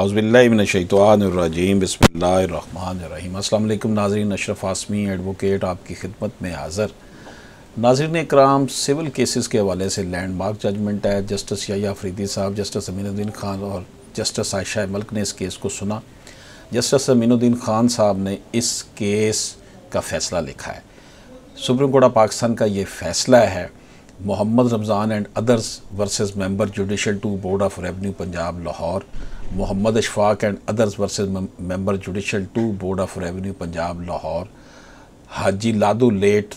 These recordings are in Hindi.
आउज़बिल्लाशैतवानरजीम बसमीम अल्लाम नाजरन अशरफ आसमी एडवोकेट आपकी खिदमत में हाज़र नाजरन कराम सिविल केसेस के हवाले से लैंड मार्क जजमेंट है जस्टिस या अफरीदी साहब जस्टिस अमीनुद्दीन खान और जस्टिस आयशा मल्क ने इस केस को सुना जस्टिस अमीनुद्दीन खान साहब ने इस केस का फ़ैसला लिखा है सुप्रीम कोर्ट ऑफ पाकिस्तान का ये फ़ैसला है Mohammad Ramzan and others versus member judicial two board of revenue Punjab Lahore Mohammad Ashfaq and others versus member judicial two board of revenue Punjab Lahore Haji Ladu late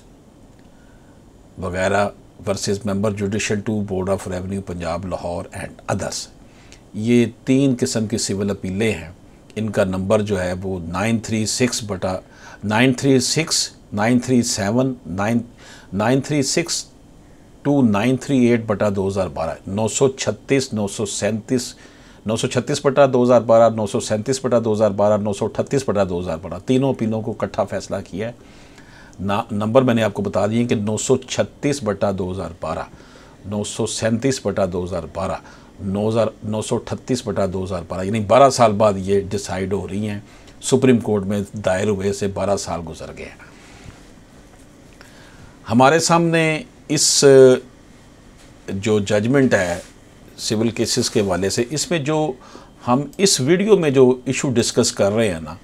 वगैरह versus member judicial two board of revenue Punjab Lahore and others ये तीन किस्म की सिविल अपीलें हैं इनका नंबर जो है वो नाइन थ्री सिक्स बटा nine three six nine three seven nine nine three six two nine three eight बटा दो हज़ार बारह नौ सौ छत्तीस नौ सौ सैंतीस नौ सौ छत्तीस पटा दो हज़ार बारह नौ सौ सैंतीस पटा दो हज़ार बारह नौ सौ अट्ठतीस पटा दो हज़ार बारह तीनों अपीलों को इकट्ठा फैसला किया है ना नंबर मैंने आपको बता दिए कि नौ सौ छत्तीस बटा दो हज़ार बारह नौ सौ सैंतीस बटा दो हज़ार बारह नौ हज़ार नौ सौ अठतीस बटा दो हज़ार बारह यानी बारह साल बाद ये डिसाइड हो रही हैं सुप्रीम कोर्ट में दायर हुए से बारह साल गुजर गए हैं हमारे सामने इस जो जजमेंट है सिविल केसेस के हवाले से इसमें जो हम इस वीडियो में जो इशू डिस्कस कर रहे हैं ना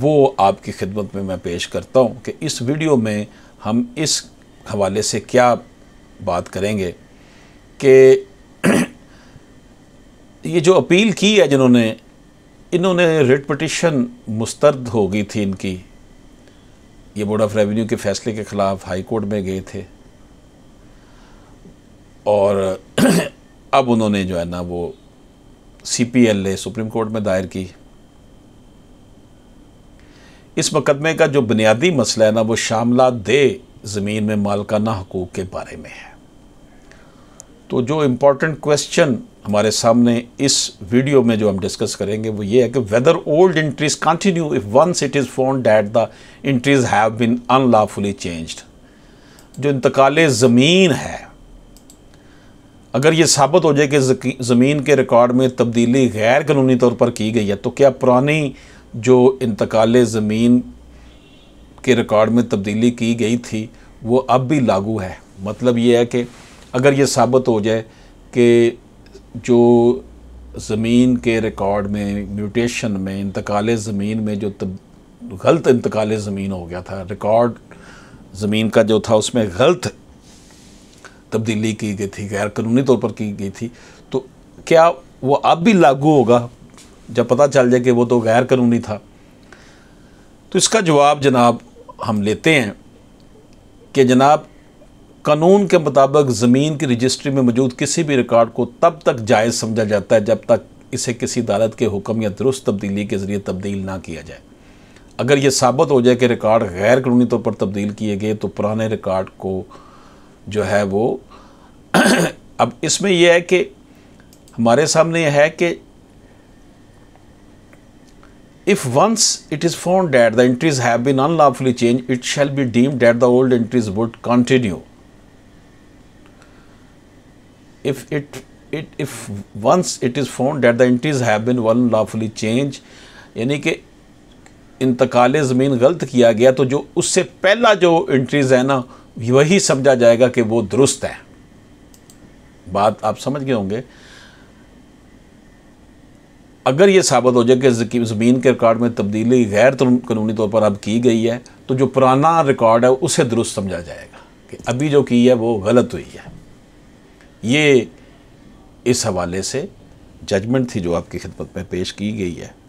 वो आपकी खिदमत में मैं पेश करता हूँ कि इस वीडियो में हम इस हवाले से क्या बात करेंगे कि ये जो अपील की है जिन्होंने इन्होंने रिट पटिशन मुस्तरद हो गई थी इनकी ये बोर्ड ऑफ रेवेन्यू के फैसले के ख़िलाफ़ हाई कोर्ट में गए थे और अब उन्होंने जो है ना वो C P L A supreme court में दायर की इस मुकदमे का जो बुनियादी मसला है ना वो शामला दे ज़मीन में मालकाना हकूक़ के बारे में है तो जो इम्पोर्टेंट क्वेश्चन हमारे सामने इस वीडियो में जो हम डिस्कस करेंगे वो ये है कि whether old entries continue if once it is found that the entries have been unlawfully changed जो इंतकाल ज़मीन है अगर ये साबित हो जाए कि ज़मीन के रिकॉर्ड में तब्दीली गैर कानूनी तौर पर की गई है तो क्या पुरानी जो इंतकाल ज़मीन के रिकॉर्ड में तब्दीली की गई थी वो अब भी लागू है मतलब ये है कि अगर ये साबित हो जाए कि जो ज़मीन के रिकॉर्ड में म्यूटेशन में इंतकाल ज़मीन में जो तब गलत इंतकाल ज़मीन हो गया था रिकॉर्ड ज़मीन का जो था उसमें गलत तब्दीली की गई थी गैर कानूनी तौर पर की गई थी तो क्या वो अब भी लागू होगा जब पता चल जाए कि वो तो गैर कानूनी था तो इसका जवाब जनाब हम लेते हैं कि जनाब कानून के मुताबिक ज़मीन की रजिस्ट्री में मौजूद किसी भी रिकॉर्ड को तब तक जायज़ समझा जाता है जब तक इसे किसी अदालत के हुक्म या दुरुस्त तब्दीली के ज़रिए तब्दील ना किया जाए अगर ये साबित हो जाए कि रिकॉर्ड गैर कानूनी तौर पर तब्दील किए गए तो पुराने रिकॉर्ड को जो है वो अब इसमें यह है कि हमारे सामने है कि if once it is found that the entries है old entries would continue if it it if once it is found that the entries है चेंज यानी कि इंतकाल ज़मीन गलत किया गया तो जो उससे पहला जो एंट्रीज है ना वही समझा जाएगा कि वो दुरुस्त है बात आप समझ गए होंगे अगर ये साबित हो जाए कि ज़मीन के रिकॉर्ड में तब्दीली गैर कानूनी तौर पर अब की गई है तो जो पुराना रिकॉर्ड है उसे दुरुस्त समझा जाएगा कि अभी जो की है वो गलत हुई है ये इस हवाले से जजमेंट थी जो आपकी खिदमत में पेश की गई है